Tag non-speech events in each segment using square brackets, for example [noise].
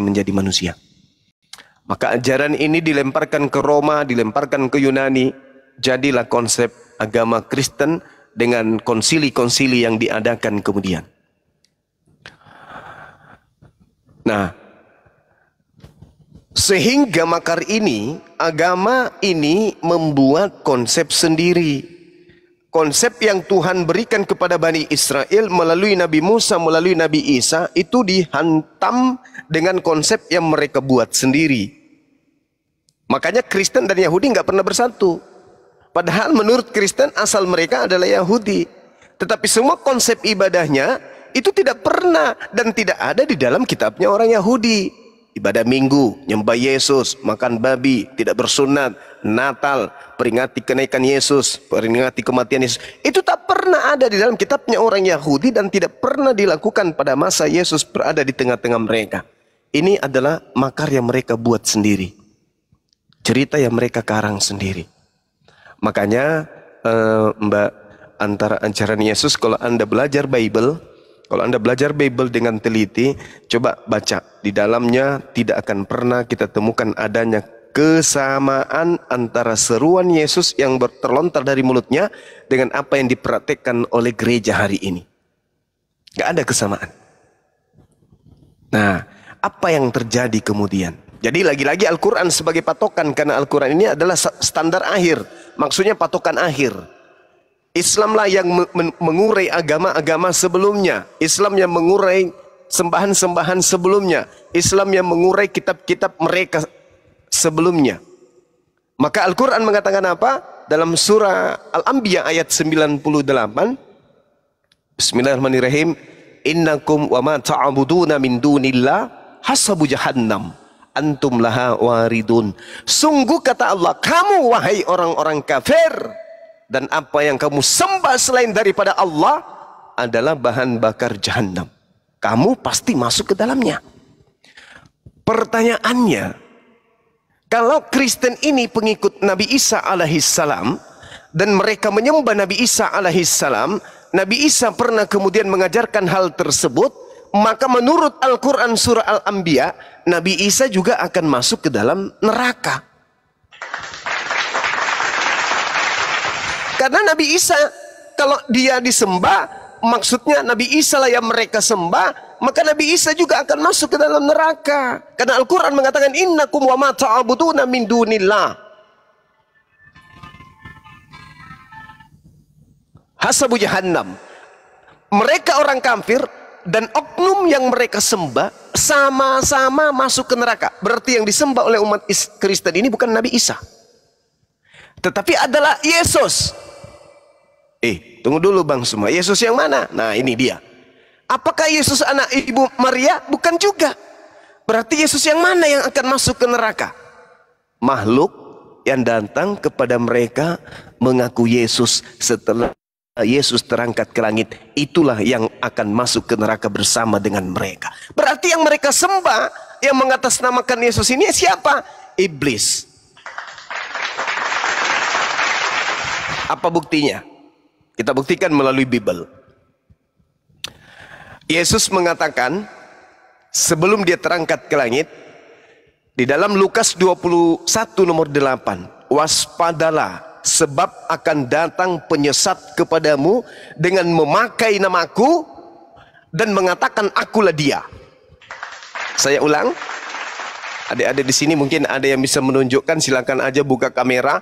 menjadi manusia. Maka ajaran ini dilemparkan ke Roma, dilemparkan ke Yunani. Jadilah konsep agama Kristen dengan konsili-konsili yang diadakan kemudian. Nah, sehingga makar ini, agama ini membuat konsep sendiri konsep yang Tuhan berikan kepada Bani Israel melalui Nabi Musa, melalui Nabi Isa itu dihantam dengan konsep yang mereka buat sendiri. Makanya Kristen dan Yahudi nggak pernah bersatu. Padahal menurut Kristen asal mereka adalah Yahudi. Tetapi semua konsep ibadahnya itu tidak pernah dan tidak ada di dalam kitabnya orang Yahudi ibadah minggu, nyembah Yesus, makan babi, tidak bersunat, Natal, peringati kenaikan Yesus, peringati kematian Yesus. Itu tak pernah ada di dalam kitabnya orang Yahudi dan tidak pernah dilakukan pada masa Yesus berada di tengah-tengah mereka. Ini adalah makar yang mereka buat sendiri. Cerita yang mereka karang sendiri. Makanya eh, Mbak antara ajaran Yesus kalau Anda belajar Bible kalau Anda belajar Bible dengan teliti, coba baca. Di dalamnya tidak akan pernah kita temukan adanya kesamaan antara seruan Yesus yang terlontar dari mulutnya dengan apa yang dipraktekkan oleh gereja hari ini. Gak ada kesamaan. Nah, apa yang terjadi kemudian? Jadi lagi-lagi Al-Quran sebagai patokan karena Al-Quran ini adalah standar akhir. Maksudnya patokan akhir. Islamlah yang mengurai agama-agama sebelumnya. Islam yang mengurai sembahan-sembahan sebelumnya. Islam yang mengurai kitab-kitab mereka sebelumnya. Maka Al-Quran mengatakan apa? Dalam surah Al-Anbiya ayat 98. Bismillahirrahmanirrahim. Innakum wa ma ta'abuduna min dunillah hasabu jahannam. Antum laha waridun. Sungguh kata Allah, kamu wahai orang-orang kafir dan apa yang kamu sembah selain daripada Allah adalah bahan bakar jahanam. Kamu pasti masuk ke dalamnya. Pertanyaannya, kalau Kristen ini pengikut Nabi Isa alaihissalam dan mereka menyembah Nabi Isa alaihissalam, Nabi Isa pernah kemudian mengajarkan hal tersebut, maka menurut Al-Quran surah Al-Anbiya, Nabi Isa juga akan masuk ke dalam neraka. Karena Nabi Isa kalau dia disembah, maksudnya Nabi Isa lah yang mereka sembah, maka Nabi Isa juga akan masuk ke dalam neraka. Karena Al-Qur'an mengatakan innakum wa ma min dunillah. Hasabu jahannam. Mereka orang kafir dan oknum yang mereka sembah sama-sama masuk ke neraka. Berarti yang disembah oleh umat Kristen ini bukan Nabi Isa. Tetapi adalah Yesus. Eh, tunggu dulu bang semua. Yesus yang mana? Nah ini dia. Apakah Yesus anak ibu Maria? Bukan juga. Berarti Yesus yang mana yang akan masuk ke neraka? Makhluk yang datang kepada mereka mengaku Yesus setelah Yesus terangkat ke langit itulah yang akan masuk ke neraka bersama dengan mereka. Berarti yang mereka sembah yang mengatasnamakan Yesus ini siapa? Iblis. Apa buktinya? Kita buktikan melalui Bible. Yesus mengatakan sebelum dia terangkat ke langit di dalam Lukas 21 nomor 8, waspadalah sebab akan datang penyesat kepadamu dengan memakai namaku dan mengatakan akulah dia. Saya ulang. Adik-adik di sini mungkin ada yang bisa menunjukkan silakan aja buka kamera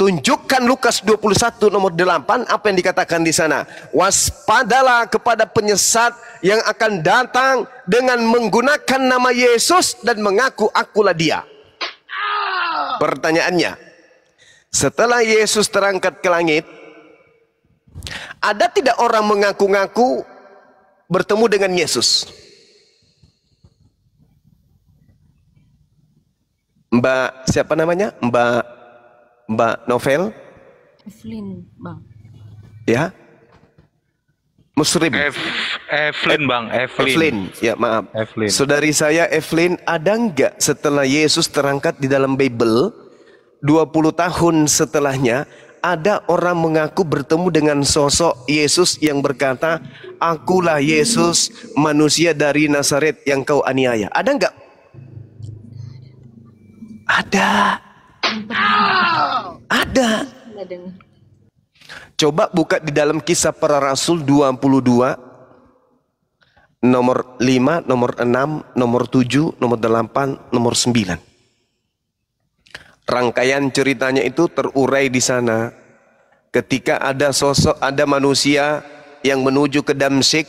Tunjukkan Lukas 21 nomor 8 apa yang dikatakan di sana. Waspadalah kepada penyesat yang akan datang dengan menggunakan nama Yesus dan mengaku akulah dia. Pertanyaannya, setelah Yesus terangkat ke langit, ada tidak orang mengaku-ngaku bertemu dengan Yesus? Mbak siapa namanya? Mbak Mbak Novel? Evelyn, Bang. Ya? Muslim. Ev Evelyn, Bang. Evelyn. Evelyn, ya maaf. Evelyn. Saudari saya Evelyn, ada nggak setelah Yesus terangkat di dalam Bible, 20 tahun setelahnya, ada orang mengaku bertemu dengan sosok Yesus yang berkata, Akulah Yesus, manusia dari Nazaret yang kau aniaya. Ada nggak? Ada. Ada. Coba buka di dalam kisah para rasul 22 nomor 5, nomor 6, nomor 7, nomor 8, nomor 9. Rangkaian ceritanya itu terurai di sana. Ketika ada sosok, ada manusia yang menuju ke Damsik,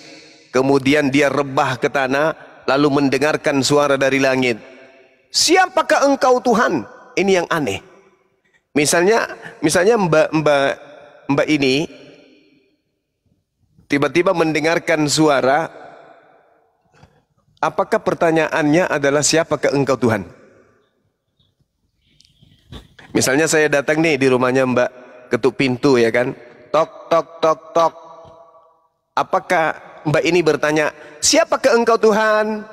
kemudian dia rebah ke tanah, lalu mendengarkan suara dari langit. Siapakah engkau Tuhan? ini yang aneh. Misalnya, misalnya Mbak Mbak Mbak ini tiba-tiba mendengarkan suara, apakah pertanyaannya adalah siapa ke engkau Tuhan? Misalnya saya datang nih di rumahnya Mbak, ketuk pintu ya kan, tok tok tok tok. Apakah Mbak ini bertanya, siapa ke engkau Tuhan?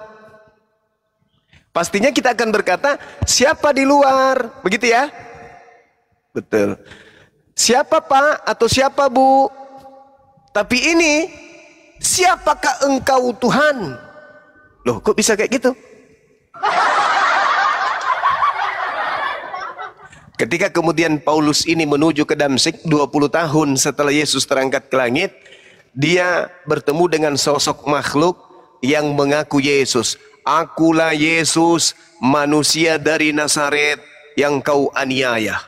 Pastinya kita akan berkata, siapa di luar? Begitu ya? Betul. Siapa pak atau siapa bu? Tapi ini, siapakah engkau Tuhan? Loh kok bisa kayak gitu? Ketika kemudian Paulus ini menuju ke Damsik 20 tahun setelah Yesus terangkat ke langit, dia bertemu dengan sosok makhluk yang mengaku Yesus. Akulah Yesus, manusia dari Nazaret yang kau aniaya.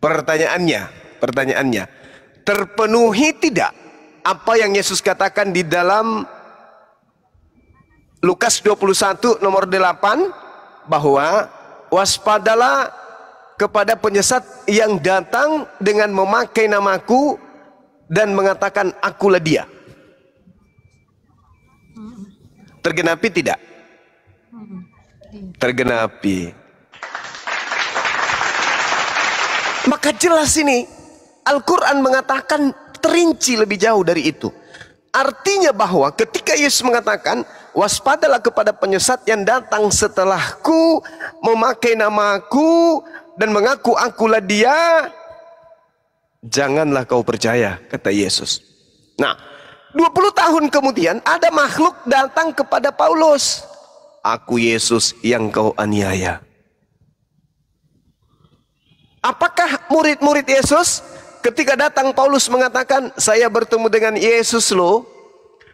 Pertanyaannya, pertanyaannya, terpenuhi tidak apa yang Yesus katakan di dalam Lukas 21 nomor 8 bahwa waspadalah kepada penyesat yang datang dengan memakai namaku dan mengatakan akulah dia. Tergenapi tidak? Tergenapi. Maka jelas ini Al-Quran mengatakan terinci lebih jauh dari itu. Artinya bahwa ketika Yesus mengatakan waspadalah kepada penyesat yang datang setelahku memakai namaku dan mengaku akulah dia janganlah kau percaya kata Yesus. Nah, 20 tahun kemudian ada makhluk datang kepada Paulus. Aku Yesus yang kau aniaya. Apakah murid-murid Yesus ketika datang Paulus mengatakan saya bertemu dengan Yesus loh.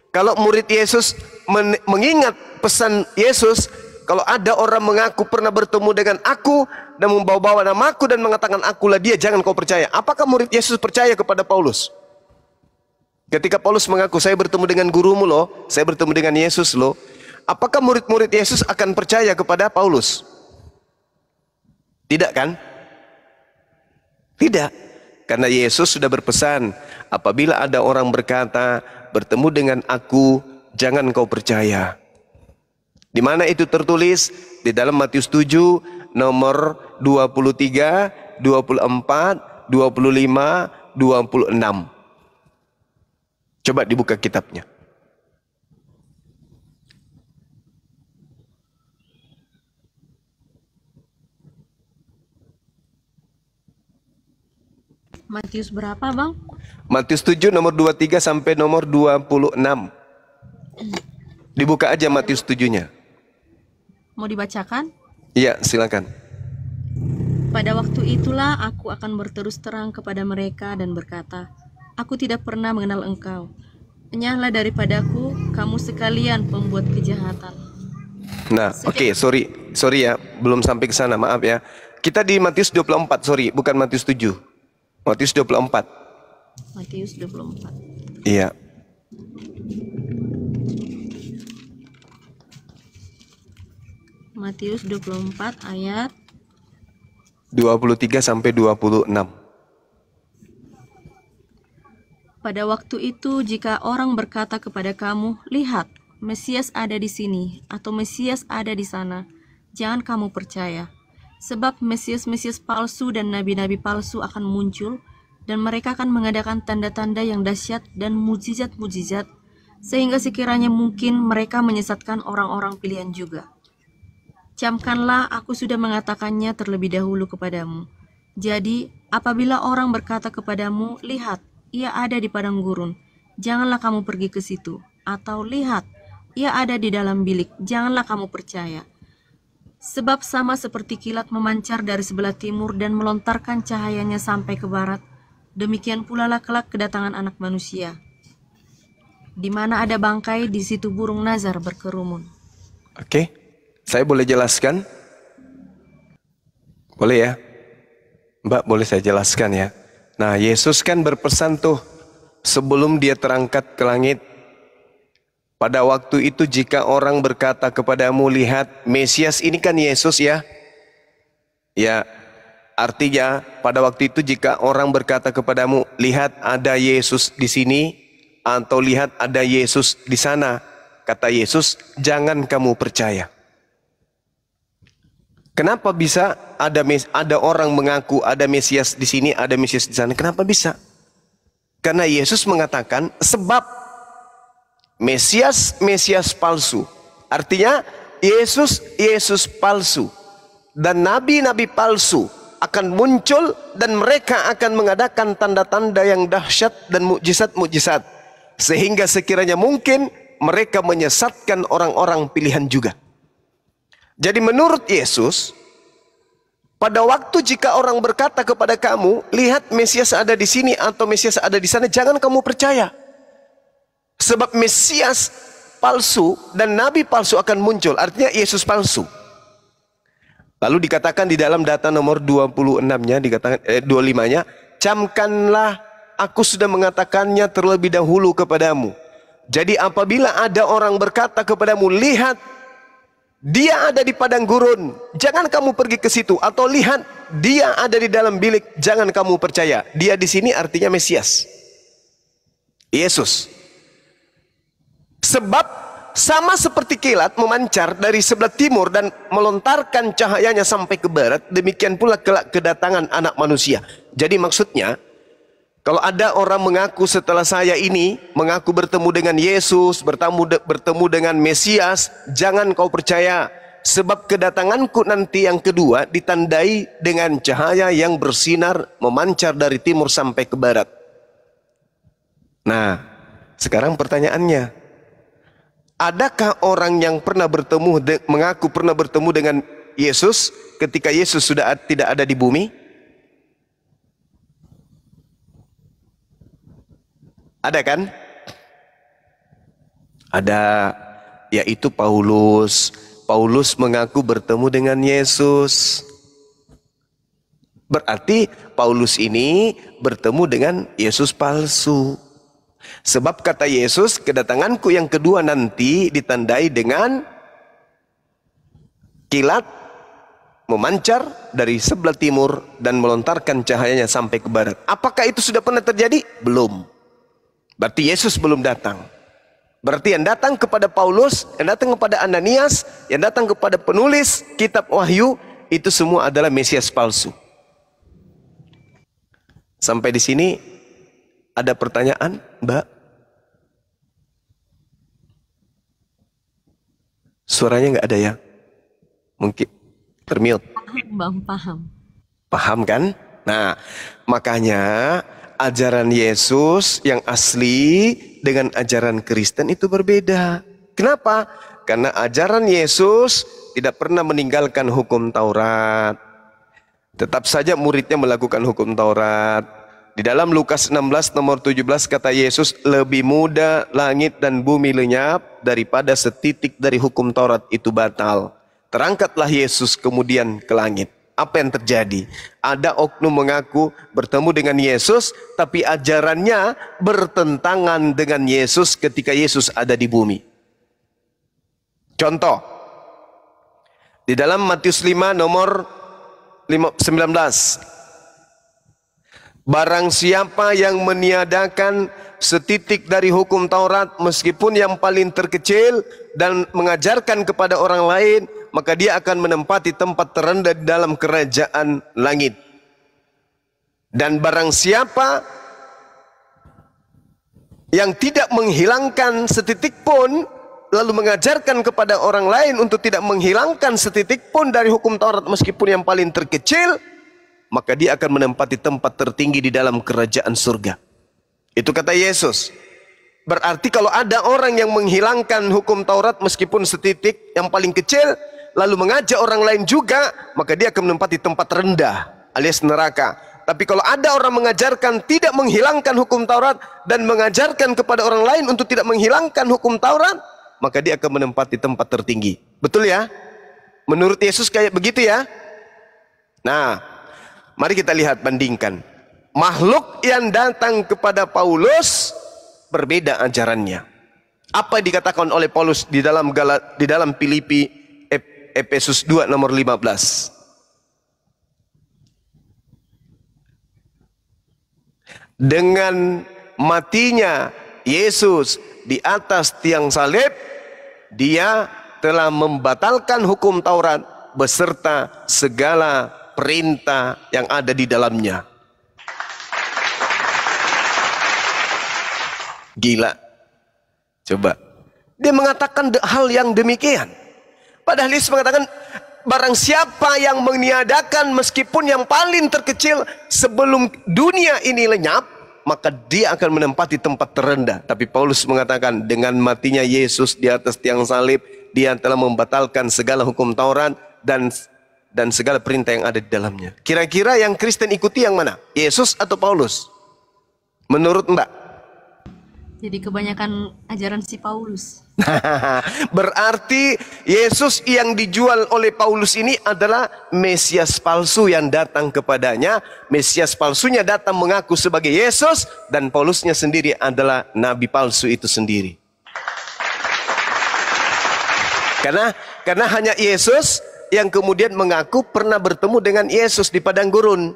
Kalau murid Yesus men mengingat pesan Yesus, kalau ada orang mengaku pernah bertemu dengan aku dan membawa-bawa nama aku dan mengatakan akulah dia, jangan kau percaya. Apakah murid Yesus percaya kepada Paulus? Ketika Paulus mengaku, saya bertemu dengan gurumu loh, saya bertemu dengan Yesus loh. Apakah murid-murid Yesus akan percaya kepada Paulus? Tidak kan? Tidak. Karena Yesus sudah berpesan, apabila ada orang berkata, bertemu dengan aku, jangan kau percaya. Di mana itu tertulis? Di dalam Matius 7, nomor 23, 24, 25, 26. Coba dibuka kitabnya. Matius berapa, Bang? Matius 7 nomor 23 sampai nomor 26. Dibuka aja Matius 7-nya. Mau dibacakan? Iya, silakan. Pada waktu itulah aku akan berterus terang kepada mereka dan berkata, aku tidak pernah mengenal engkau. Nyahlah daripadaku, kamu sekalian pembuat kejahatan. Nah, oke, okay, sorry. Sorry ya, belum sampai ke sana, maaf ya. Kita di Matius 24, sorry, bukan Matius 7. Matius 24. Matius 24. Iya. Matius 24 ayat 23 sampai 26. Pada waktu itu, jika orang berkata kepada kamu, "Lihat, Mesias ada di sini," atau "Mesias ada di sana," jangan kamu percaya, sebab Mesias-Mesias palsu dan nabi-nabi palsu akan muncul, dan mereka akan mengadakan tanda-tanda yang dahsyat dan mujizat-mujizat, sehingga sekiranya mungkin mereka menyesatkan orang-orang pilihan juga. Camkanlah, aku sudah mengatakannya terlebih dahulu kepadamu. Jadi, apabila orang berkata kepadamu, "Lihat, ia ada di padang gurun. Janganlah kamu pergi ke situ. Atau lihat, ia ada di dalam bilik. Janganlah kamu percaya. Sebab sama seperti kilat memancar dari sebelah timur dan melontarkan cahayanya sampai ke barat, demikian pula lah kelak kedatangan anak manusia. Di mana ada bangkai, di situ burung nazar berkerumun. Oke, saya boleh jelaskan? Boleh ya? Mbak, boleh saya jelaskan ya? Nah, Yesus kan berpesan tuh sebelum dia terangkat ke langit. Pada waktu itu jika orang berkata kepadamu lihat Mesias ini kan Yesus ya. Ya, artinya pada waktu itu jika orang berkata kepadamu lihat ada Yesus di sini atau lihat ada Yesus di sana, kata Yesus jangan kamu percaya. Kenapa bisa ada ada orang mengaku ada Mesias di sini, ada Mesias di sana? Kenapa bisa? Karena Yesus mengatakan sebab Mesias Mesias palsu. Artinya Yesus Yesus palsu dan nabi-nabi palsu akan muncul dan mereka akan mengadakan tanda-tanda yang dahsyat dan mujizat-mujizat sehingga sekiranya mungkin mereka menyesatkan orang-orang pilihan juga. Jadi menurut Yesus, pada waktu jika orang berkata kepada kamu, lihat Mesias ada di sini atau Mesias ada di sana, jangan kamu percaya. Sebab Mesias palsu dan nabi palsu akan muncul, artinya Yesus palsu. Lalu dikatakan di dalam data nomor 26-nya dikatakan eh, 25-nya, camkanlah aku sudah mengatakannya terlebih dahulu kepadamu. Jadi apabila ada orang berkata kepadamu, lihat dia ada di padang gurun, jangan kamu pergi ke situ atau lihat dia ada di dalam bilik, jangan kamu percaya. Dia di sini artinya Mesias. Yesus. Sebab sama seperti kilat memancar dari sebelah timur dan melontarkan cahayanya sampai ke barat, demikian pula kelak kedatangan anak manusia. Jadi maksudnya kalau ada orang mengaku setelah saya ini, mengaku bertemu dengan Yesus, bertemu, de, bertemu dengan Mesias, jangan kau percaya. Sebab kedatanganku nanti yang kedua ditandai dengan cahaya yang bersinar memancar dari timur sampai ke barat. Nah, sekarang pertanyaannya. Adakah orang yang pernah bertemu, mengaku pernah bertemu dengan Yesus ketika Yesus sudah tidak ada di bumi? Ada kan? Ada yaitu Paulus. Paulus mengaku bertemu dengan Yesus. Berarti Paulus ini bertemu dengan Yesus palsu. Sebab kata Yesus, kedatanganku yang kedua nanti ditandai dengan kilat memancar dari sebelah timur dan melontarkan cahayanya sampai ke barat. Apakah itu sudah pernah terjadi? Belum. Berarti Yesus belum datang. Berarti yang datang kepada Paulus, yang datang kepada Ananias, yang datang kepada penulis kitab Wahyu, itu semua adalah Mesias palsu. Sampai di sini ada pertanyaan, Mbak? Suaranya nggak ada ya? Mungkin termute. Paham, Bang, paham. Paham kan? Nah, makanya ajaran Yesus yang asli dengan ajaran Kristen itu berbeda. Kenapa? Karena ajaran Yesus tidak pernah meninggalkan hukum Taurat. Tetap saja muridnya melakukan hukum Taurat. Di dalam Lukas 16 nomor 17 kata Yesus lebih muda langit dan bumi lenyap daripada setitik dari hukum Taurat itu batal. Terangkatlah Yesus kemudian ke langit apa yang terjadi? Ada oknum mengaku bertemu dengan Yesus, tapi ajarannya bertentangan dengan Yesus ketika Yesus ada di bumi. Contoh, di dalam Matius 5 nomor 19, Barang siapa yang meniadakan setitik dari hukum Taurat meskipun yang paling terkecil dan mengajarkan kepada orang lain maka dia akan menempati tempat terendah dalam kerajaan langit. Dan barang siapa yang tidak menghilangkan setitik pun lalu mengajarkan kepada orang lain untuk tidak menghilangkan setitik pun dari hukum Taurat meskipun yang paling terkecil maka dia akan menempati tempat tertinggi di dalam kerajaan surga. Itu kata Yesus. Berarti kalau ada orang yang menghilangkan hukum Taurat meskipun setitik yang paling kecil, lalu mengajak orang lain juga, maka dia akan menempati tempat rendah alias neraka. Tapi kalau ada orang mengajarkan tidak menghilangkan hukum Taurat dan mengajarkan kepada orang lain untuk tidak menghilangkan hukum Taurat, maka dia akan menempati tempat tertinggi. Betul ya? Menurut Yesus kayak begitu ya? Nah, mari kita lihat bandingkan. Makhluk yang datang kepada Paulus berbeda ajarannya. Apa yang dikatakan oleh Paulus di dalam Galat, di dalam Filipi Efesus 2 nomor 15. Dengan matinya Yesus di atas tiang salib, dia telah membatalkan hukum Taurat beserta segala perintah yang ada di dalamnya. Gila. Coba. Dia mengatakan hal yang demikian. Padahal Yesus mengatakan barang siapa yang meniadakan meskipun yang paling terkecil sebelum dunia ini lenyap, maka dia akan menempati tempat terendah. Tapi Paulus mengatakan dengan matinya Yesus di atas tiang salib, dia telah membatalkan segala hukum Taurat dan dan segala perintah yang ada di dalamnya. Kira-kira yang Kristen ikuti yang mana? Yesus atau Paulus? Menurut Mbak, jadi kebanyakan ajaran si Paulus. [laughs] Berarti Yesus yang dijual oleh Paulus ini adalah Mesias palsu yang datang kepadanya. Mesias palsunya datang mengaku sebagai Yesus dan Paulusnya sendiri adalah nabi palsu itu sendiri. Karena karena hanya Yesus yang kemudian mengaku pernah bertemu dengan Yesus di padang gurun.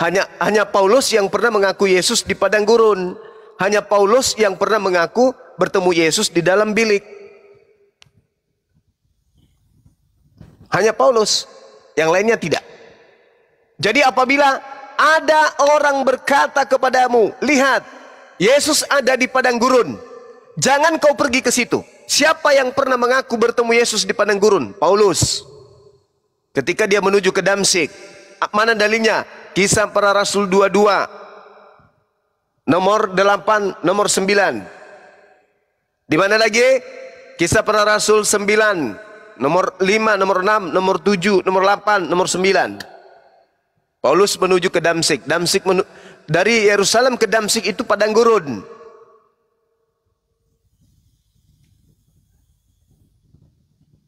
Hanya hanya Paulus yang pernah mengaku Yesus di padang gurun hanya Paulus yang pernah mengaku bertemu Yesus di dalam bilik. Hanya Paulus, yang lainnya tidak. Jadi apabila ada orang berkata kepadamu, lihat, Yesus ada di padang gurun. Jangan kau pergi ke situ. Siapa yang pernah mengaku bertemu Yesus di padang gurun? Paulus. Ketika dia menuju ke Damsik, mana dalilnya? Kisah para Rasul 22 nomor 8, nomor 9. Di mana lagi? Kisah para rasul 9, nomor 5, nomor 6, nomor 7, nomor 8, nomor 9. Paulus menuju ke Damsik. Damsik dari Yerusalem ke Damsik itu padang gurun.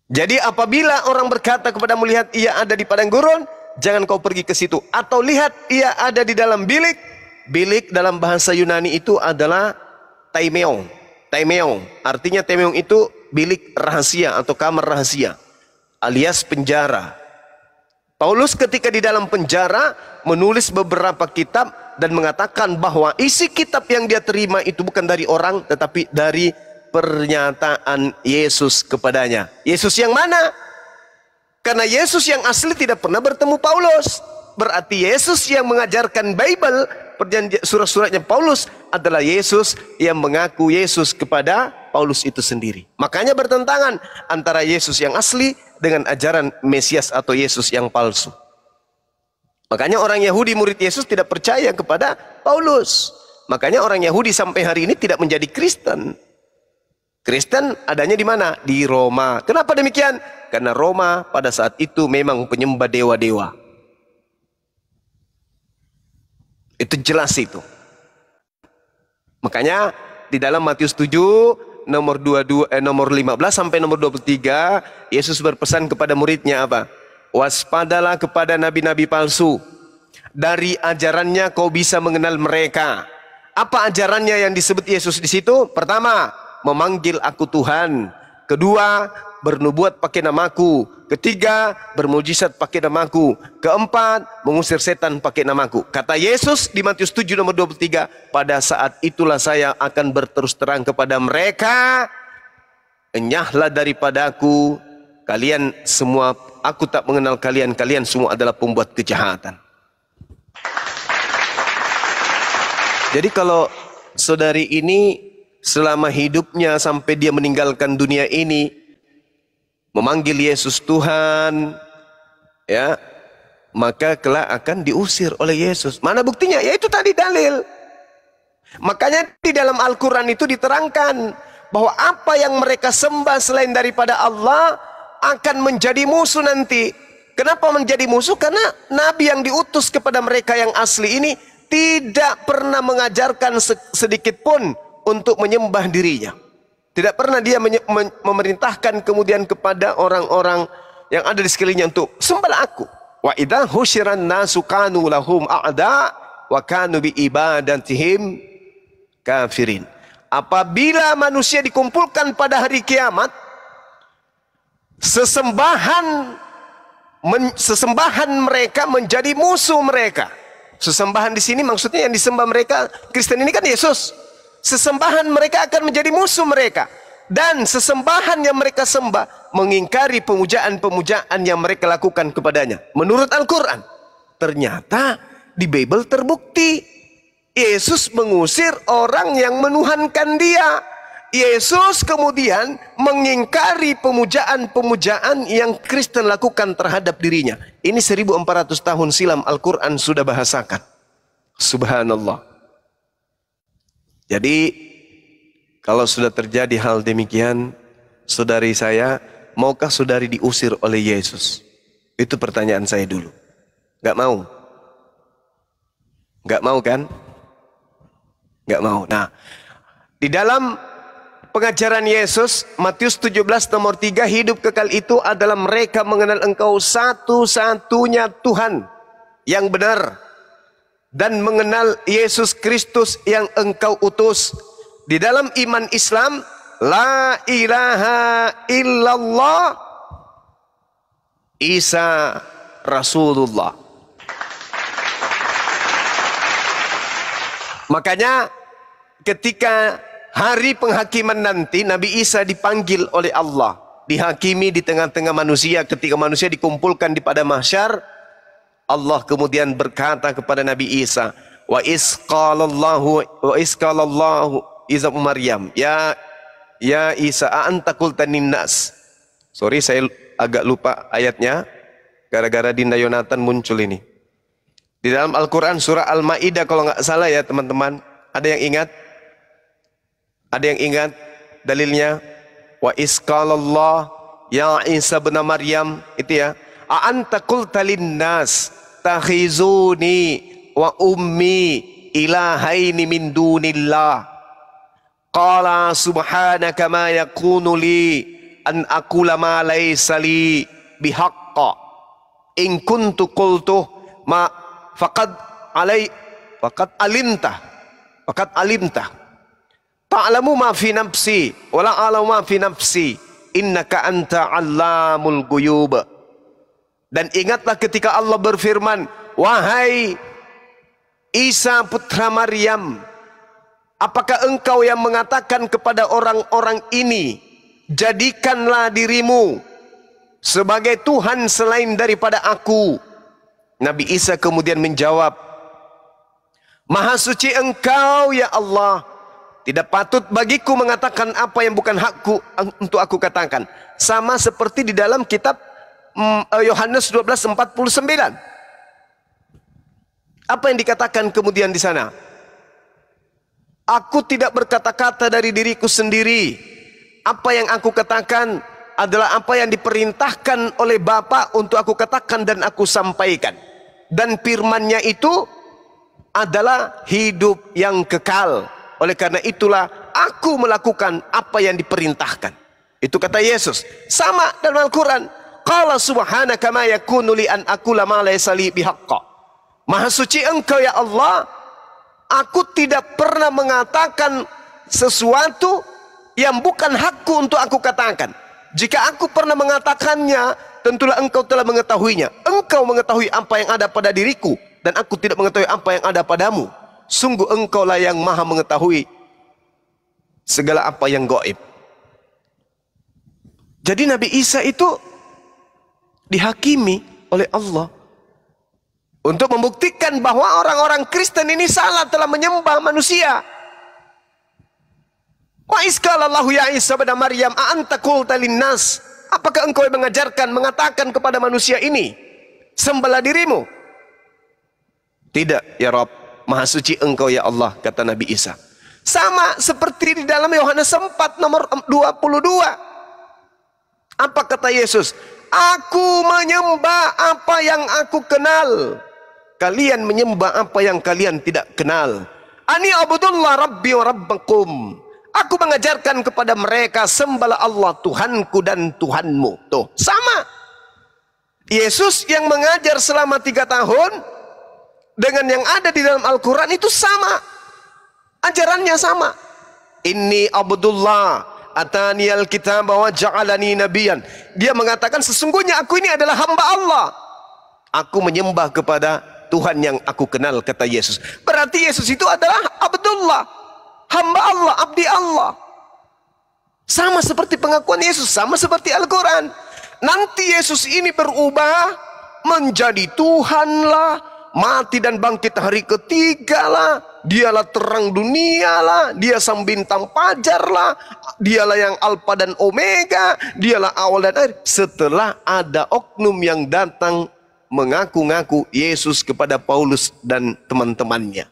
Jadi apabila orang berkata kepada melihat ia ada di padang gurun, jangan kau pergi ke situ atau lihat ia ada di dalam bilik, Bilik dalam bahasa Yunani itu adalah taimeong. Taimeong, artinya taimeong itu bilik rahasia atau kamar rahasia alias penjara. Paulus ketika di dalam penjara menulis beberapa kitab dan mengatakan bahwa isi kitab yang dia terima itu bukan dari orang tetapi dari pernyataan Yesus kepadanya. Yesus yang mana? Karena Yesus yang asli tidak pernah bertemu Paulus. Berarti Yesus yang mengajarkan Bible perjanjian surat-suratnya Paulus adalah Yesus yang mengaku Yesus kepada Paulus itu sendiri. Makanya bertentangan antara Yesus yang asli dengan ajaran Mesias atau Yesus yang palsu. Makanya orang Yahudi murid Yesus tidak percaya kepada Paulus. Makanya orang Yahudi sampai hari ini tidak menjadi Kristen. Kristen adanya di mana? Di Roma. Kenapa demikian? Karena Roma pada saat itu memang penyembah dewa-dewa. Itu jelas itu. Makanya di dalam Matius 7 nomor 22 eh, nomor 15 sampai nomor 23 Yesus berpesan kepada muridnya apa? Waspadalah kepada nabi-nabi palsu. Dari ajarannya kau bisa mengenal mereka. Apa ajarannya yang disebut Yesus di situ? Pertama, memanggil aku Tuhan. Kedua, bernubuat pakai namaku. Ketiga, bermujizat pakai namaku. Keempat, mengusir setan pakai namaku. Kata Yesus di Matius 7 nomor 23, pada saat itulah saya akan berterus terang kepada mereka. Enyahlah daripadaku, kalian semua, aku tak mengenal kalian, kalian semua adalah pembuat kejahatan. Jadi kalau saudari ini selama hidupnya sampai dia meninggalkan dunia ini memanggil Yesus Tuhan, ya, maka kelak akan diusir oleh Yesus. Mana buktinya? Ya itu tadi dalil. Makanya di dalam Al-Quran itu diterangkan bahwa apa yang mereka sembah selain daripada Allah akan menjadi musuh nanti. Kenapa menjadi musuh? Karena Nabi yang diutus kepada mereka yang asli ini tidak pernah mengajarkan sedikit pun untuk menyembah dirinya. Tidak pernah dia memerintahkan kemudian kepada orang-orang yang ada di sekelilingnya untuk sembah aku. Wa idza husyiran nasu kanu lahum a'da wa kanu bi ibadatihim kafirin. Apabila manusia dikumpulkan pada hari kiamat sesembahan men, sesembahan mereka menjadi musuh mereka. Sesembahan di sini maksudnya yang disembah mereka Kristen ini kan Yesus sesembahan mereka akan menjadi musuh mereka. Dan sesembahan yang mereka sembah mengingkari pemujaan-pemujaan yang mereka lakukan kepadanya. Menurut Al-Quran, ternyata di Bible terbukti Yesus mengusir orang yang menuhankan dia. Yesus kemudian mengingkari pemujaan-pemujaan yang Kristen lakukan terhadap dirinya. Ini 1400 tahun silam Al-Quran sudah bahasakan. Subhanallah. Jadi kalau sudah terjadi hal demikian, saudari saya, maukah saudari diusir oleh Yesus? Itu pertanyaan saya dulu. Gak mau. Gak mau kan? Gak mau. Nah, di dalam pengajaran Yesus, Matius 17 nomor 3, hidup kekal itu adalah mereka mengenal engkau satu-satunya Tuhan yang benar dan mengenal Yesus Kristus yang engkau utus di dalam iman Islam la ilaha illallah Isa Rasulullah makanya ketika hari penghakiman nanti Nabi Isa dipanggil oleh Allah dihakimi di tengah-tengah manusia ketika manusia dikumpulkan di pada mahsyar Allah kemudian berkata kepada Nabi Isa, "Wa isqalallahu wa isqalallahu Isa Maryam, ya ya Isa anta qultanin nas." Sorry saya agak lupa ayatnya gara-gara Dinda Yonatan muncul ini. Di dalam Al-Qur'an surah Al-Maidah kalau nggak salah ya teman-teman, ada yang ingat? Ada yang ingat dalilnya? Wa isqalallah ya Isa bin Maryam itu ya Aanta qulta linnas takhizuni wa ummi ilahaini min dunillah. Qala subhanaka ma yakunu li an akula ma laysa li bihaqqa. In kuntu qultu ma faqad alay faqad alimta faqad alimta ta'lamu ma fi nafsi wa la a'lamu ma fi nafsi innaka anta allamul ghuyub Dan ingatlah ketika Allah berfirman, "Wahai Isa putra Maryam, apakah engkau yang mengatakan kepada orang-orang ini, jadikanlah dirimu sebagai Tuhan selain daripada aku?" Nabi Isa kemudian menjawab, "Maha suci engkau ya Allah." Tidak patut bagiku mengatakan apa yang bukan hakku untuk aku katakan. Sama seperti di dalam kitab Mm, Yohanes 12:49. Apa yang dikatakan kemudian di sana? Aku tidak berkata-kata dari diriku sendiri. Apa yang aku katakan adalah apa yang diperintahkan oleh Bapa untuk aku katakan dan aku sampaikan. Dan firmannya itu adalah hidup yang kekal. Oleh karena itulah aku melakukan apa yang diperintahkan. Itu kata Yesus. Sama dalam Al-Quran. Qala subhanaka ma yakunu li an akula ma laysa li bihaqqa. Maha suci Engkau ya Allah, aku tidak pernah mengatakan sesuatu yang bukan hakku untuk aku katakan. Jika aku pernah mengatakannya, tentulah engkau telah mengetahuinya. Engkau mengetahui apa yang ada pada diriku dan aku tidak mengetahui apa yang ada padamu. Sungguh engkaulah yang maha mengetahui segala apa yang goib. Jadi Nabi Isa itu dihakimi oleh Allah untuk membuktikan bahwa orang-orang Kristen ini salah telah menyembah manusia. Wa iskalallahu ya Isa bin Maryam a anta qulta nas apakah engkau yang mengajarkan mengatakan kepada manusia ini sembelah dirimu? Tidak ya Rob, maha suci engkau ya Allah kata Nabi Isa. Sama seperti di dalam Yohanes 4 nomor 22. Apa kata Yesus? Aku menyembah apa yang aku kenal. Kalian menyembah apa yang kalian tidak kenal. Ani abdullah rabbi wa rabbakum. Aku mengajarkan kepada mereka sembahlah Allah Tuhanku dan Tuhanmu. Tuh, sama. Yesus yang mengajar selama tiga tahun dengan yang ada di dalam Al-Quran itu sama. Ajarannya sama. Ini Abdullah ataniyal kitab wa ja'alani nabiyan. Dia mengatakan sesungguhnya aku ini adalah hamba Allah. Aku menyembah kepada Tuhan yang aku kenal kata Yesus. Berarti Yesus itu adalah Abdullah, hamba Allah, abdi Allah. Sama seperti pengakuan Yesus, sama seperti Al-Qur'an. Nanti Yesus ini berubah menjadi Tuhanlah, mati dan bangkit hari ketiga lah, dialah terang dunia lah, dia sang bintang pajar lah, dialah yang alfa dan omega, dialah awal dan akhir. Setelah ada oknum yang datang mengaku-ngaku Yesus kepada Paulus dan teman-temannya.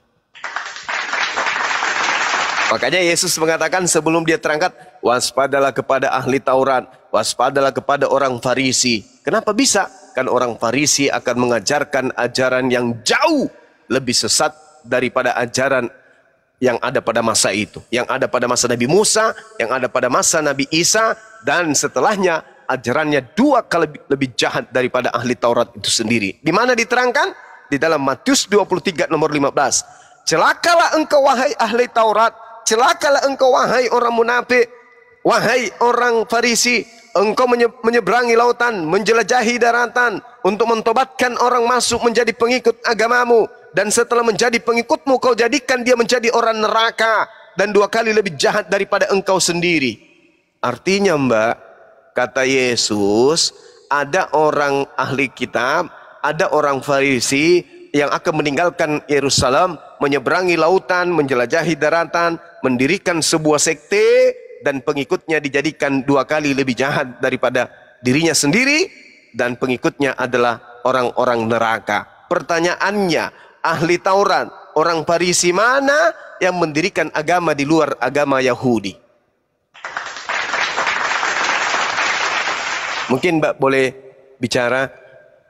Makanya Yesus mengatakan sebelum dia terangkat, waspadalah kepada ahli Taurat, waspadalah kepada orang Farisi. Kenapa bisa? Kan orang Farisi akan mengajarkan ajaran yang jauh lebih sesat daripada ajaran yang ada pada masa itu, yang ada pada masa Nabi Musa, yang ada pada masa Nabi Isa, dan setelahnya ajarannya dua kali lebih jahat daripada ahli Taurat itu sendiri. Di mana diterangkan? Di dalam Matius 23 nomor 15. Celakalah engkau wahai ahli Taurat, celakalah engkau wahai orang munafik, wahai orang Farisi, engkau menyeberangi lautan, menjelajahi daratan untuk mentobatkan orang masuk menjadi pengikut agamamu dan setelah menjadi pengikutmu kau jadikan dia menjadi orang neraka dan dua kali lebih jahat daripada engkau sendiri. Artinya mbak, kata Yesus, ada orang ahli kitab, ada orang farisi yang akan meninggalkan Yerusalem, menyeberangi lautan, menjelajahi daratan, mendirikan sebuah sekte dan pengikutnya dijadikan dua kali lebih jahat daripada dirinya sendiri dan pengikutnya adalah orang-orang neraka. Pertanyaannya, ahli Taurat, orang Parisi mana yang mendirikan agama di luar agama Yahudi? Mungkin Mbak boleh bicara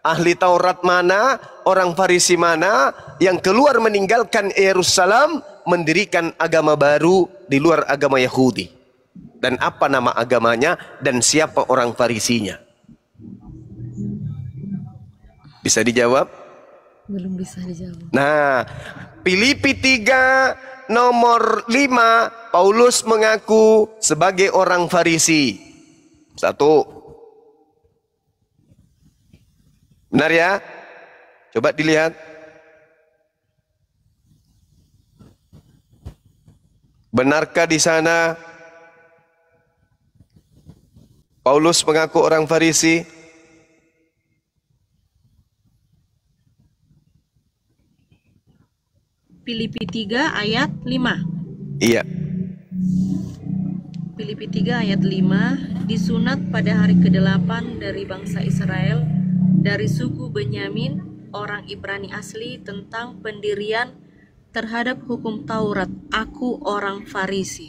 ahli Taurat mana, orang Farisi mana yang keluar meninggalkan Yerusalem mendirikan agama baru di luar agama Yahudi. Dan apa nama agamanya dan siapa orang Farisinya? Bisa dijawab? belum bisa dijawab. Nah, Filipi 3 nomor 5 Paulus mengaku sebagai orang Farisi. Satu. Benar ya? Coba dilihat. Benarkah di sana Paulus mengaku orang Farisi? Filipi 3 ayat 5. Iya. Filipi 3 ayat 5 disunat pada hari ke-8 dari bangsa Israel dari suku Benyamin orang Ibrani asli tentang pendirian terhadap hukum Taurat aku orang Farisi.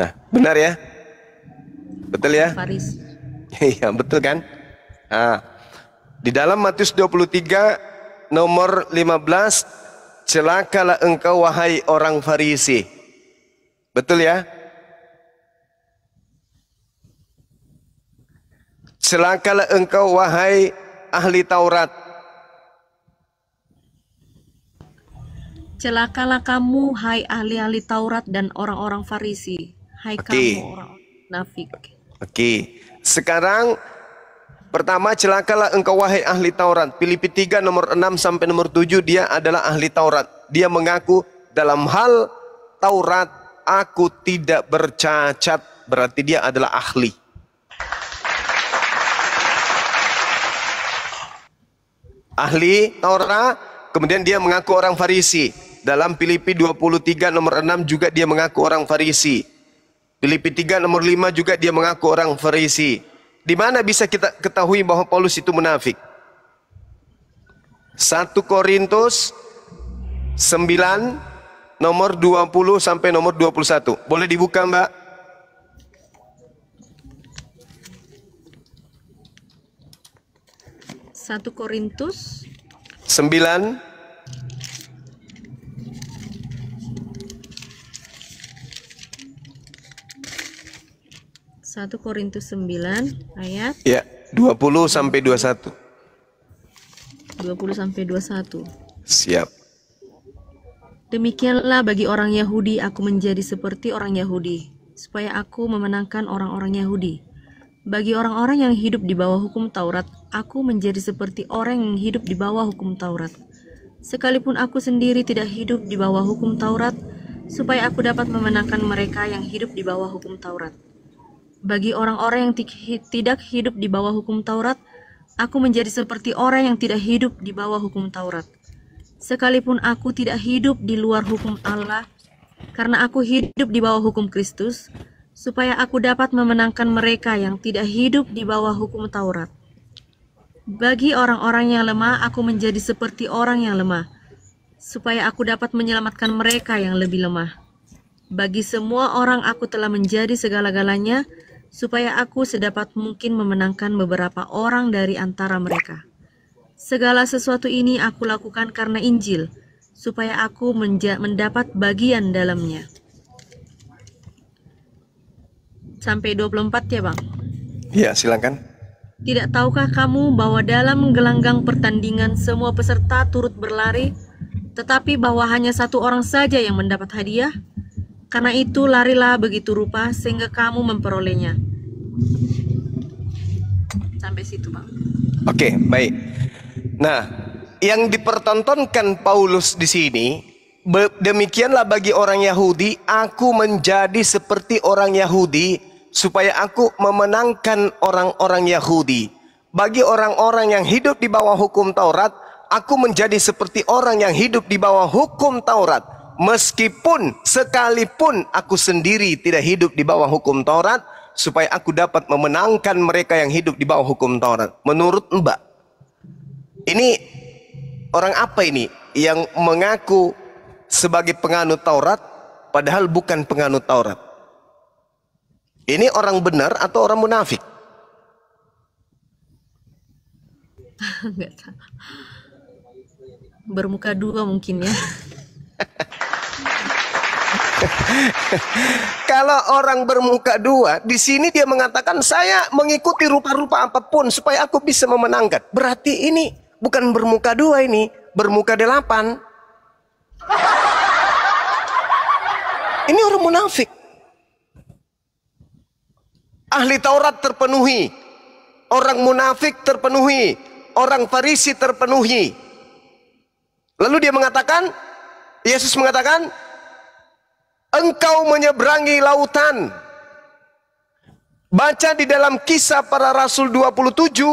Nah, benar ya? Betul ya? Farisi. [laughs] Iya, betul kan? Nah, di dalam Matius 23 nomor 15 celakalah engkau wahai orang Farisi. Betul ya? Celakalah engkau wahai ahli Taurat. Celakalah kamu hai ahli-ahli Taurat dan orang-orang Farisi. Hai okay. kamu orang nafik. Oke. Okay. Sekarang Pertama, celakalah engkau wahai ahli Taurat. Filipi 3 nomor 6 sampai nomor 7 dia adalah ahli Taurat. Dia mengaku dalam hal Taurat aku tidak bercacat. Berarti dia adalah ahli. Ahli Taurat, kemudian dia mengaku orang Farisi. Dalam Filipi 23 nomor 6 juga dia mengaku orang Farisi. Filipi 3 nomor 5 juga dia mengaku orang Farisi. Di mana bisa kita ketahui bahwa Paulus itu munafik? 1 Korintus 9 nomor 20 sampai nomor 21. Boleh dibuka, Mbak? Satu Korintus 9 1 Korintus 9 ayat Ya, 20 sampai 21. 20 sampai 21. Siap. Demikianlah bagi orang Yahudi aku menjadi seperti orang Yahudi supaya aku memenangkan orang-orang Yahudi. Bagi orang-orang yang hidup di bawah hukum Taurat, aku menjadi seperti orang yang hidup di bawah hukum Taurat. Sekalipun aku sendiri tidak hidup di bawah hukum Taurat, supaya aku dapat memenangkan mereka yang hidup di bawah hukum Taurat. Bagi orang-orang yang tidak hidup di bawah hukum Taurat, aku menjadi seperti orang yang tidak hidup di bawah hukum Taurat. Sekalipun aku tidak hidup di luar hukum Allah, karena aku hidup di bawah hukum Kristus, supaya aku dapat memenangkan mereka yang tidak hidup di bawah hukum Taurat. Bagi orang-orang yang lemah, aku menjadi seperti orang yang lemah, supaya aku dapat menyelamatkan mereka yang lebih lemah. Bagi semua orang, aku telah menjadi segala-galanya, supaya aku sedapat mungkin memenangkan beberapa orang dari antara mereka. Segala sesuatu ini aku lakukan karena Injil, supaya aku mendapat bagian dalamnya. Sampai 24 ya Bang? Iya, silakan. Tidak tahukah kamu bahwa dalam gelanggang pertandingan semua peserta turut berlari, tetapi bahwa hanya satu orang saja yang mendapat hadiah? Karena itu larilah begitu rupa sehingga kamu memperolehnya. Sampai situ, Bang. Oke, okay, baik. Nah, yang dipertontonkan Paulus di sini demikianlah bagi orang Yahudi, aku menjadi seperti orang Yahudi supaya aku memenangkan orang-orang Yahudi. Bagi orang-orang yang hidup di bawah hukum Taurat, aku menjadi seperti orang yang hidup di bawah hukum Taurat meskipun sekalipun aku sendiri tidak hidup di bawah hukum Taurat supaya aku dapat memenangkan mereka yang hidup di bawah hukum Taurat. Menurut Mbak, ini orang apa ini yang mengaku sebagai penganut Taurat padahal bukan penganut Taurat? Ini orang benar atau orang munafik? [laughs] Bermuka dua mungkin ya. [laughs] [laughs] Kalau orang bermuka dua, di sini dia mengatakan saya mengikuti rupa-rupa apapun supaya aku bisa memenangkan. Berarti ini bukan bermuka dua ini, bermuka delapan. [laughs] Ini orang munafik. Ahli Taurat terpenuhi, orang munafik terpenuhi, orang Farisi terpenuhi. Lalu dia mengatakan, Yesus mengatakan, engkau menyeberangi lautan. Baca di dalam kisah para rasul 27,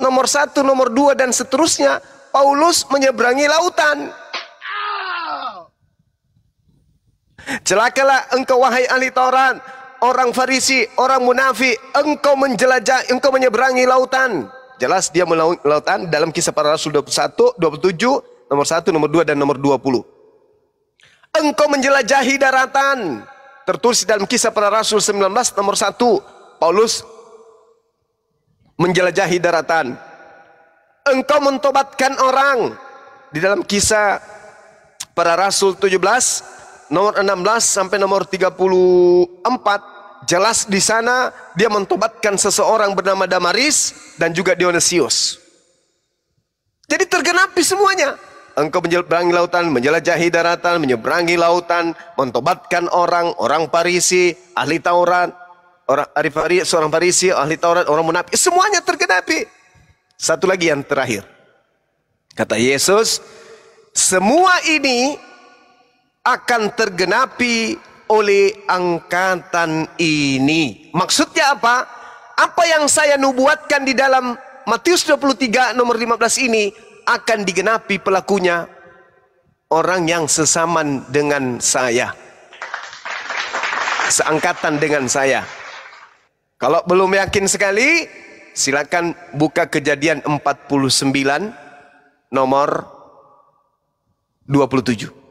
nomor 1, nomor 2, dan seterusnya, Paulus menyeberangi lautan. Celakalah engkau wahai ahli Taurat, orang Farisi, orang munafik, engkau menjelajah, engkau menyeberangi lautan. Jelas dia melautan dalam kisah para rasul 21, 27, nomor 1, nomor 2 dan nomor 20. Engkau menjelajahi daratan. Tertulis dalam kisah para rasul 19 nomor 1. Paulus menjelajahi daratan. Engkau mentobatkan orang. Di dalam kisah para rasul 17 nomor 16 sampai nomor 34 jelas di sana dia mentobatkan seseorang bernama Damaris dan juga Dionysius. Jadi tergenapi semuanya engkau menyeberangi lautan, menjelajahi daratan, menyeberangi lautan, mentobatkan orang, orang Parisi, ahli Taurat, orang Arifari, seorang Parisi, ahli Taurat, orang munafik, semuanya tergenapi. Satu lagi yang terakhir. Kata Yesus, semua ini akan tergenapi oleh angkatan ini. Maksudnya apa? Apa yang saya nubuatkan di dalam Matius 23 nomor 15 ini akan digenapi pelakunya orang yang sesaman dengan saya. Seangkatan dengan saya. Kalau belum yakin sekali, silakan buka kejadian 49 nomor 27.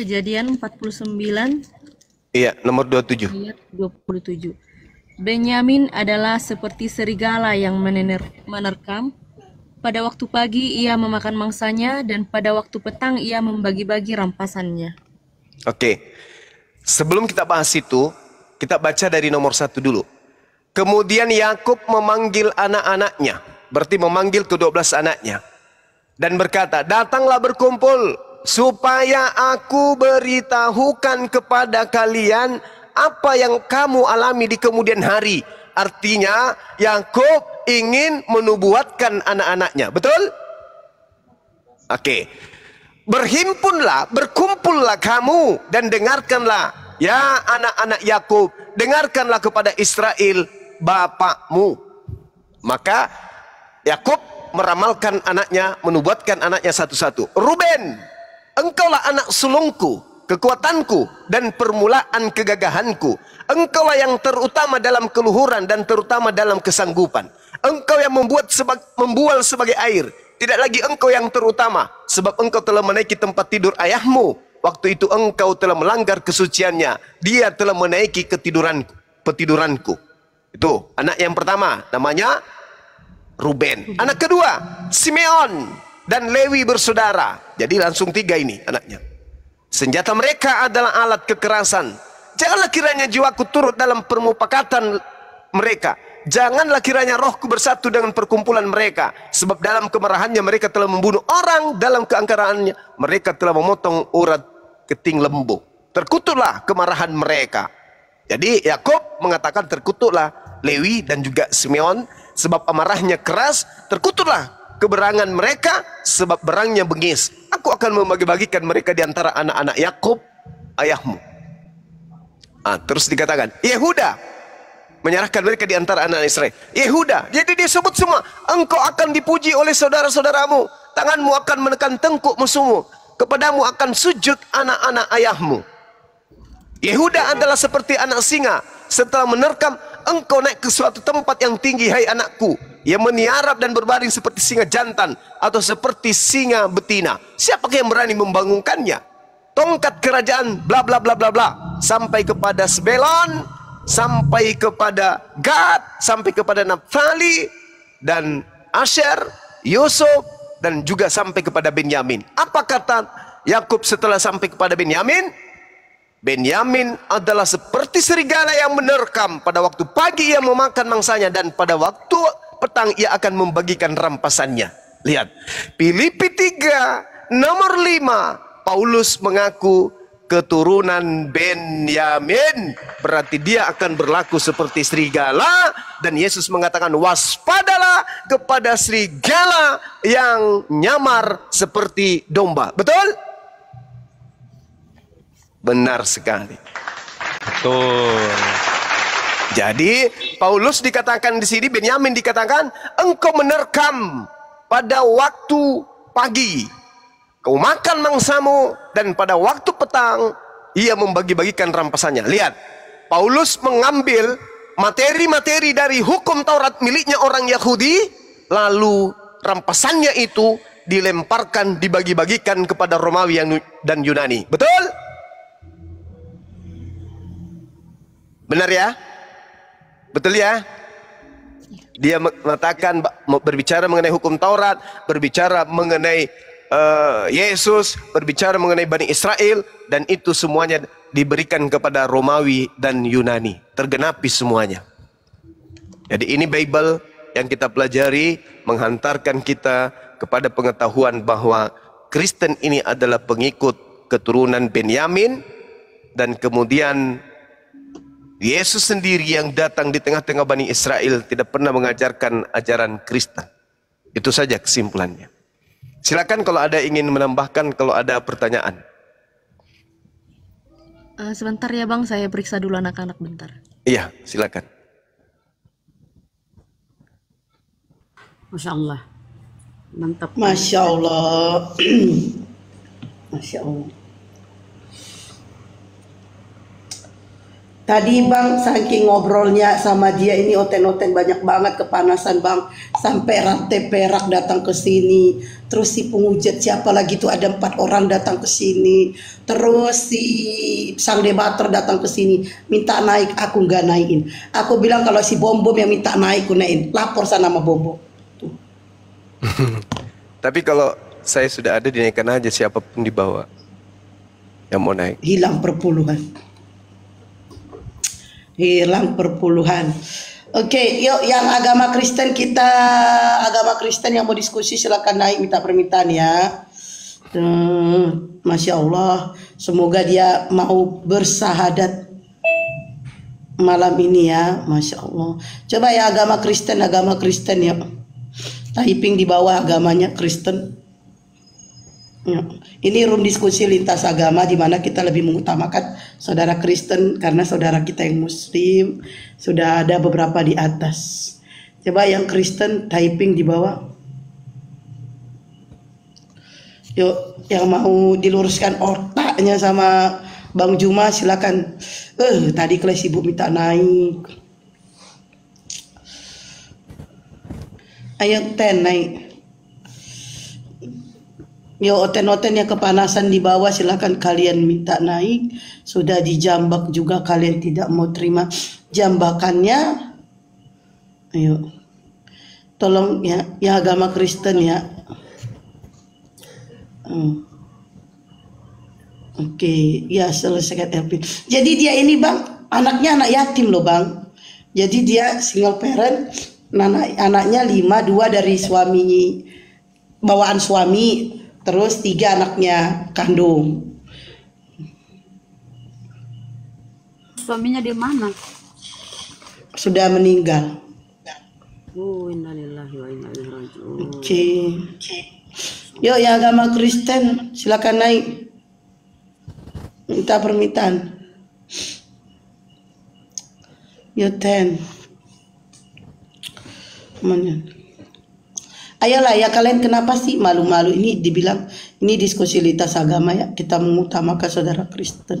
Kejadian 49 Iya, nomor 27. Ayat 27. Benyamin adalah seperti serigala yang mener menerkam. Pada waktu pagi ia memakan mangsanya dan pada waktu petang ia membagi-bagi rampasannya. Oke. Sebelum kita bahas itu, kita baca dari nomor satu dulu. Kemudian Yakub memanggil anak-anaknya, berarti memanggil ke belas anaknya, dan berkata, "Datanglah berkumpul, supaya aku beritahukan kepada kalian apa yang kamu alami di kemudian hari. Artinya Yakub ingin menubuatkan anak-anaknya, betul? Oke. Okay. Berhimpunlah, berkumpullah kamu dan dengarkanlah ya anak-anak Yakub, dengarkanlah kepada Israel bapakmu. Maka Yakub meramalkan anaknya, menubuatkan anaknya satu-satu. Ruben Engkaulah anak sulungku, kekuatanku, dan permulaan kegagahanku. Engkaulah yang terutama dalam keluhuran dan terutama dalam kesanggupan. Engkau yang membuat seba membual sebagai air. Tidak lagi engkau yang terutama, sebab engkau telah menaiki tempat tidur ayahmu. Waktu itu engkau telah melanggar kesuciannya. Dia telah menaiki ketiduranku, petiduranku. Itu anak yang pertama, namanya Ruben. Anak kedua, Simeon dan Lewi bersaudara. Jadi langsung tiga ini anaknya. Senjata mereka adalah alat kekerasan. Janganlah kiranya jiwaku turut dalam permupakatan mereka. Janganlah kiranya rohku bersatu dengan perkumpulan mereka. Sebab dalam kemarahannya mereka telah membunuh orang. Dalam keangkaraannya mereka telah memotong urat keting lembu. Terkutuklah kemarahan mereka. Jadi Yakob mengatakan terkutuklah Lewi dan juga Simeon. Sebab amarahnya keras, terkutuklah keberangan mereka sebab berangnya bengis. Aku akan membagi-bagikan mereka di antara anak-anak Yakub ayahmu. Ah, terus dikatakan Yehuda menyerahkan mereka di antara anak, Israel. Yehuda, jadi dia sebut semua, engkau akan dipuji oleh saudara-saudaramu, tanganmu akan menekan tengkuk musuhmu, kepadamu akan sujud anak-anak ayahmu. Yehuda adalah seperti anak singa, setelah menerkam engkau naik ke suatu tempat yang tinggi, hai anakku, yang meniarap dan berbaring seperti singa jantan atau seperti singa betina. Siapa yang berani membangunkannya? Tongkat kerajaan bla bla bla bla bla sampai kepada Sebelon, sampai kepada Gad, sampai kepada Naphtali dan Asher, Yusuf dan juga sampai kepada Benyamin. Apa kata Yakub setelah sampai kepada Benyamin? Benyamin adalah seperti serigala yang menerkam. Pada waktu pagi ia memakan mangsanya dan pada waktu petang ia akan membagikan rampasannya. Lihat, Filipi 3 nomor 5 Paulus mengaku keturunan Benyamin berarti dia akan berlaku seperti serigala dan Yesus mengatakan waspadalah kepada serigala yang nyamar seperti domba betul Benar sekali. Betul. Jadi Paulus dikatakan di sini Benyamin dikatakan engkau menerkam pada waktu pagi kau makan mangsamu dan pada waktu petang ia membagi-bagikan rampasannya. Lihat, Paulus mengambil materi-materi dari hukum Taurat miliknya orang Yahudi lalu rampasannya itu dilemparkan dibagi-bagikan kepada Romawi dan Yunani. Betul? Benar ya? Betul ya? Dia mengatakan berbicara mengenai hukum Taurat, berbicara mengenai uh, Yesus, berbicara mengenai Bani Israel dan itu semuanya diberikan kepada Romawi dan Yunani, tergenapi semuanya. Jadi ini Bible yang kita pelajari menghantarkan kita kepada pengetahuan bahwa Kristen ini adalah pengikut keturunan Benyamin dan kemudian Yesus sendiri yang datang di tengah-tengah Bani Israel tidak pernah mengajarkan ajaran Kristen. Itu saja kesimpulannya. Silakan kalau ada ingin menambahkan kalau ada pertanyaan. Uh, sebentar ya Bang, saya periksa dulu anak-anak bentar. Iya, silakan. Masya Allah. Mantap. Masya Allah. [clears throat] Masya Allah. Tadi bang saking ngobrolnya sama dia ini oten-oten banyak banget kepanasan bang sampai rantai perak datang ke sini. Terus si pengujat siapa lagi tuh ada empat orang datang ke sini. Terus si sang debater datang ke sini minta naik aku nggak naikin. Aku bilang kalau si bom bom yang minta naik aku naikin. Lapor sana sama bom bom. [laughs] Tapi kalau saya sudah ada dinaikkan aja siapapun dibawa yang mau naik. Hilang perpuluhan hilang perpuluhan. Oke, okay, yuk yang agama Kristen kita agama Kristen yang mau diskusi silakan naik minta permintaan ya. Hmm, Masya Allah, semoga dia mau bersahadat malam ini ya, Masya Allah. Coba ya agama Kristen, agama Kristen ya. Typing di bawah agamanya Kristen. Hmm. Ini room diskusi lintas agama di mana kita lebih mengutamakan saudara Kristen karena saudara kita yang Muslim sudah ada beberapa di atas. Coba yang Kristen typing di bawah. Yuk, yang mau diluruskan otaknya sama Bang Juma silakan. Eh, tadi kelas ibu minta naik. Ayo ten naik. Ya oten-oten yang kepanasan di bawah silahkan kalian minta naik. Sudah dijambak juga kalian tidak mau terima jambakannya. Ayo. Tolong ya, ya agama Kristen ya. Hmm. Oke, okay. ya selesai LP. Jadi dia ini bang, anaknya anak yatim loh bang. Jadi dia single parent, anak anaknya lima, dua dari suaminya bawaan suami terus tiga anaknya kandung suaminya di mana sudah meninggal oh, Oke, Okay. yuk yang agama Kristen silakan naik minta permintaan yuk ten Mana? Ayolah ya kalian kenapa sih malu-malu ini dibilang ini diskusi lintas agama ya kita mengutamakan saudara Kristen.